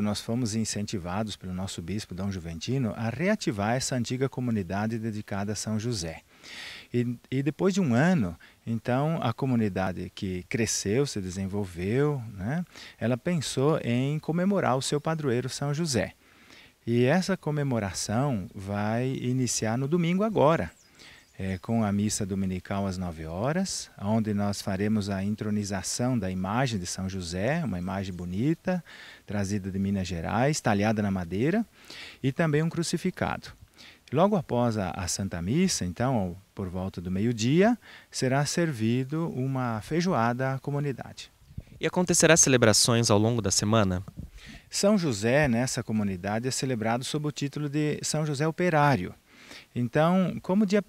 nós fomos incentivados pelo nosso bispo Dom Juventino a reativar essa antiga comunidade dedicada a São José. E, e depois de um ano, então, a comunidade que cresceu, se desenvolveu, né, ela pensou em comemorar o seu padroeiro São José. E essa comemoração vai iniciar no domingo agora, é, com a missa dominical às 9 horas, onde nós faremos a intronização da imagem de São José, uma imagem bonita, trazida de Minas Gerais, talhada na madeira, e também um crucificado. Logo após a, a Santa Missa, então, por volta do meio-dia, será servido uma feijoada à comunidade. E acontecerá celebrações ao longo da semana? São José, nessa comunidade, é celebrado sob o título de São José Operário. Então, como o dia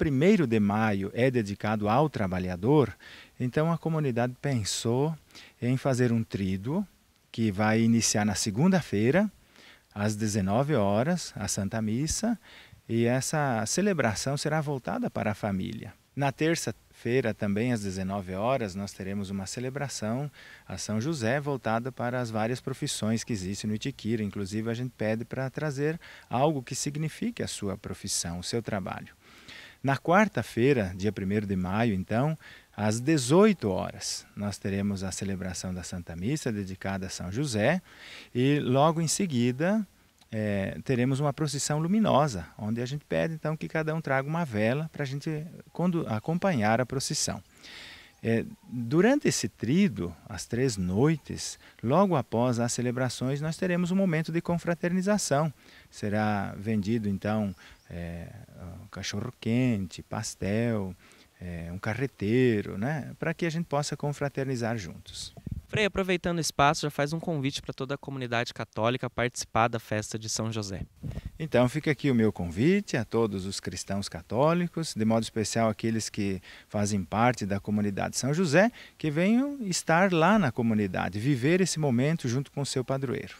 1 de maio é dedicado ao trabalhador, então a comunidade pensou em fazer um tríduo que vai iniciar na segunda-feira, às 19 horas, a Santa Missa, e essa celebração será voltada para a família. Na terça-feira, também às 19 horas, nós teremos uma celebração a São José voltada para as várias profissões que existem no Itiquira. Inclusive, a gente pede para trazer algo que signifique a sua profissão, o seu trabalho. Na quarta-feira, dia 1 de maio, então, às 18 horas, nós teremos a celebração da Santa Missa dedicada a São José e logo em seguida é, teremos uma procissão luminosa, onde a gente pede então que cada um traga uma vela para a gente acompanhar a procissão. É, durante esse trido, as três noites, logo após as celebrações, nós teremos um momento de confraternização. Será vendido então é, um cachorro quente, pastel, é, um carreteiro, né, para que a gente possa confraternizar juntos. Frei, aproveitando o espaço, já faz um convite para toda a comunidade católica participar da festa de São José. Então, fica aqui o meu convite a todos os cristãos católicos, de modo especial aqueles que fazem parte da comunidade São José, que venham estar lá na comunidade, viver esse momento junto com o seu padroeiro.